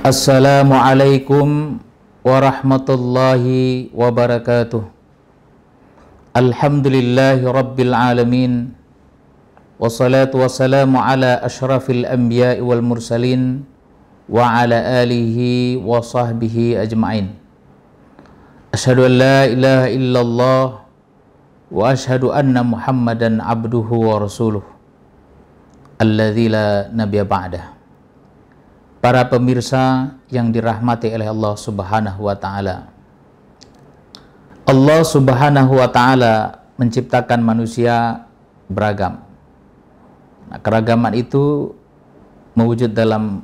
Assalamualaikum warahmatullahi wabarakatuh Alhamdulillahi rabbil alamin Wassalatu wassalamu ala ashrafil anbiya wal mursalin Wa ala alihi wa sahbihi ajma'in Ashadu an la ilaha illallah Wa ashadu anna muhammadan abduhu wa rasuluh Alladhi la nabiya ba'dah para pemirsa yang dirahmati oleh Allah Subhanahu wa taala. Allah Subhanahu wa taala menciptakan manusia beragam. Nah, keragaman itu mewujud dalam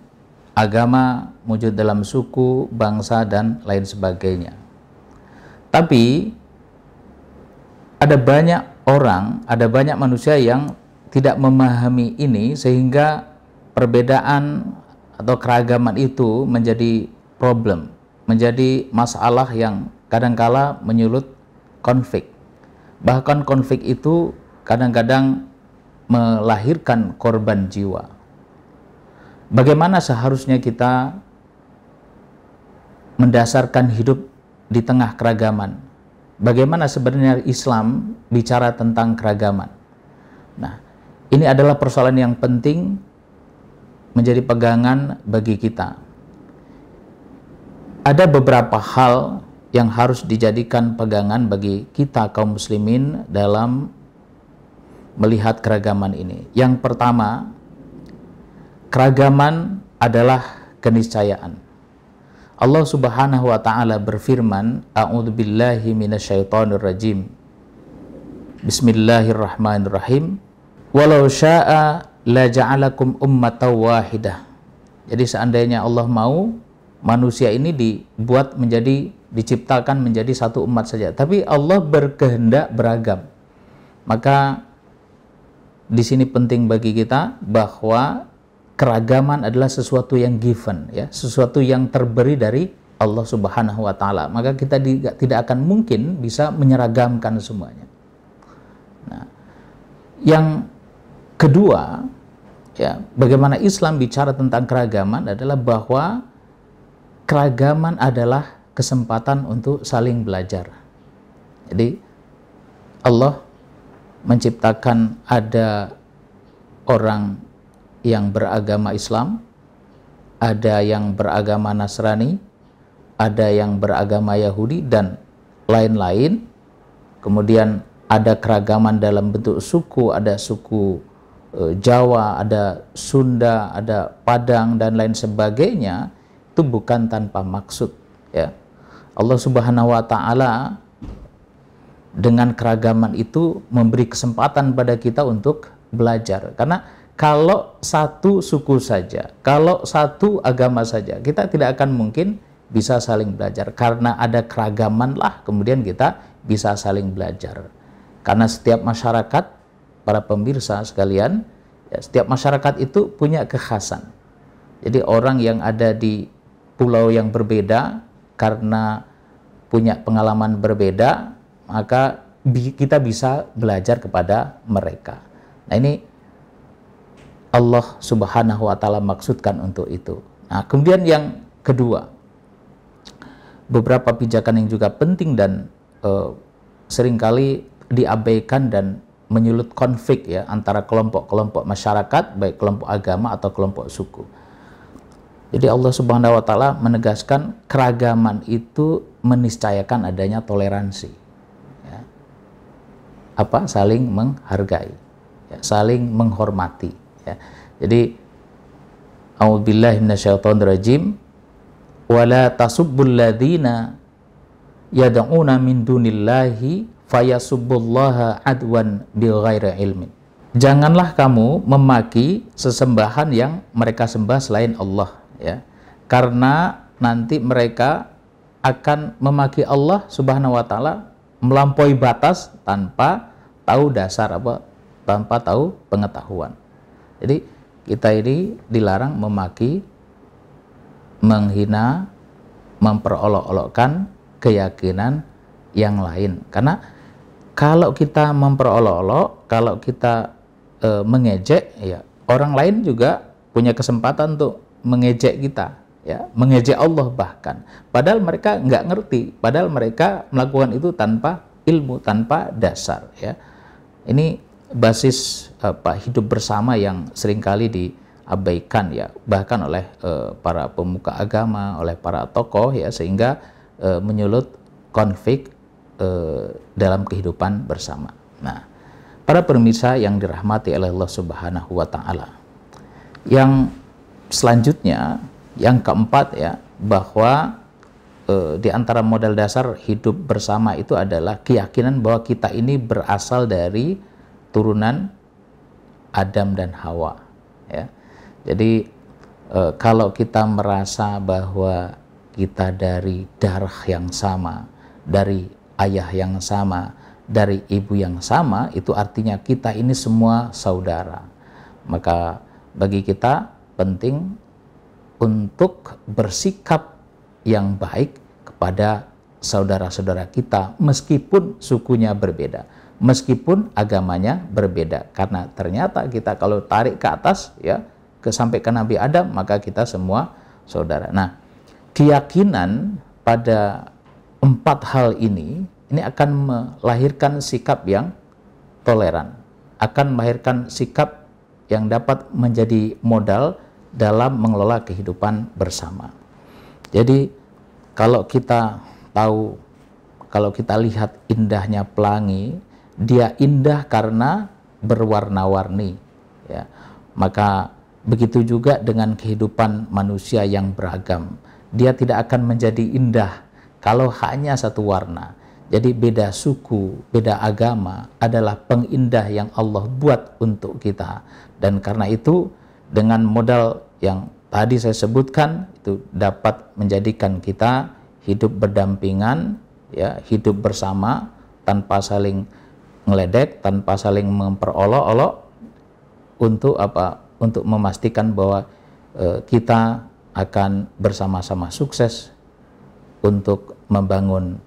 agama, mewujud dalam suku, bangsa dan lain sebagainya. Tapi ada banyak orang, ada banyak manusia yang tidak memahami ini sehingga perbedaan atau keragaman itu menjadi problem, menjadi masalah yang kadangkala menyulut konflik. Bahkan konflik itu kadang-kadang melahirkan korban jiwa. Bagaimana seharusnya kita mendasarkan hidup di tengah keragaman? Bagaimana sebenarnya Islam bicara tentang keragaman? Nah, ini adalah persoalan yang penting menjadi pegangan bagi kita. Ada beberapa hal yang harus dijadikan pegangan bagi kita kaum muslimin dalam melihat keragaman ini. Yang pertama, keragaman adalah keniscayaan. Allah Subhanahu wa taala berfirman, "A'udzubillahi minasyaitonir rajim." Bismillahirrahmanirrahim. Walau syaa la ja'alakum ummatan wahidah. Jadi seandainya Allah mau manusia ini dibuat menjadi diciptakan menjadi satu umat saja. Tapi Allah berkehendak beragam. Maka di sini penting bagi kita bahwa keragaman adalah sesuatu yang given ya, sesuatu yang terberi dari Allah Subhanahu wa taala. Maka kita tidak akan mungkin bisa menyeragamkan semuanya. Nah, yang Kedua, ya, bagaimana Islam bicara tentang keragaman adalah bahwa keragaman adalah kesempatan untuk saling belajar. Jadi Allah menciptakan ada orang yang beragama Islam, ada yang beragama Nasrani, ada yang beragama Yahudi dan lain-lain. Kemudian ada keragaman dalam bentuk suku, ada suku Eh, Jawa, ada Sunda, ada Padang dan lain sebagainya itu bukan tanpa maksud ya. Allah Subhanahu wa taala dengan keragaman itu memberi kesempatan pada kita untuk belajar karena kalau satu suku saja, kalau satu agama saja, kita tidak akan mungkin bisa saling belajar karena ada keragaman lah kemudian kita bisa saling belajar. Karena setiap masyarakat para pemirsa sekalian, ya, setiap masyarakat itu punya kekhasan. Jadi orang yang ada di pulau yang berbeda karena punya pengalaman berbeda, maka bi kita bisa belajar kepada mereka. Nah ini Allah Subhanahu wa taala maksudkan untuk itu. Nah, kemudian yang kedua, beberapa pijakan yang juga penting dan uh, seringkali diabaikan dan menyulut konflik ya antara kelompok-kelompok masyarakat baik kelompok agama atau kelompok suku. Jadi Allah Subhanahu wa taala menegaskan keragaman itu meniscayakan adanya toleransi. Ya. Apa saling menghargai, ya, saling menghormati, ya. Jadi A'udzubillahi wala tasubbul ladzina yad'una min dunillahi fayasubullaha adwan bil ilmin. Janganlah kamu memaki sesembahan yang mereka sembah selain Allah ya. Karena nanti mereka akan memaki Allah Subhanahu wa taala melampaui batas tanpa tahu dasar apa tanpa tahu pengetahuan. Jadi kita ini dilarang memaki, menghina, memperolok-olokkan keyakinan yang lain karena kalau kita memperolok-olok, kalau kita e, mengejek, ya orang lain juga punya kesempatan untuk mengejek kita, ya mengejek Allah bahkan. Padahal mereka nggak ngerti, padahal mereka melakukan itu tanpa ilmu, tanpa dasar, ya. Ini basis apa hidup bersama yang seringkali diabaikan ya, bahkan oleh e, para pemuka agama, oleh para tokoh ya, sehingga e, menyulut konflik e, dalam kehidupan bersama. Nah, para pemirsa yang dirahmati oleh Allah Subhanahu wa taala. Yang selanjutnya yang keempat ya bahwa e, di antara modal dasar hidup bersama itu adalah keyakinan bahwa kita ini berasal dari turunan Adam dan Hawa ya. Jadi e, kalau kita merasa bahwa kita dari darah yang sama, dari ayah yang sama, dari ibu yang sama, itu artinya kita ini semua saudara. Maka bagi kita penting untuk bersikap yang baik kepada saudara-saudara kita meskipun sukunya berbeda, meskipun agamanya berbeda. Karena ternyata kita kalau tarik ke atas ya ke sampai ke Nabi Adam maka kita semua saudara. Nah, keyakinan pada empat hal ini ini akan melahirkan sikap yang toleran, akan melahirkan sikap yang dapat menjadi modal dalam mengelola kehidupan bersama. Jadi kalau kita tahu, kalau kita lihat indahnya pelangi, dia indah karena berwarna-warni. Ya. Maka begitu juga dengan kehidupan manusia yang beragam. Dia tidak akan menjadi indah kalau hanya satu warna, jadi beda suku, beda agama adalah pengindah yang Allah buat untuk kita. Dan karena itu dengan modal yang tadi saya sebutkan itu dapat menjadikan kita hidup berdampingan, ya, hidup bersama tanpa saling ngeledek, tanpa saling memperolok-olok untuk apa? Untuk memastikan bahwa e, kita akan bersama-sama sukses untuk membangun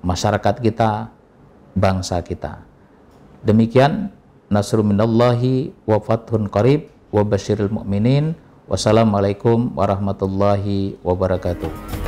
masyarakat kita, bangsa kita. Demikian nasru minallahi wa fathun qarib wa basyiril mu'minin. Wassalamualaikum warahmatullahi wabarakatuh.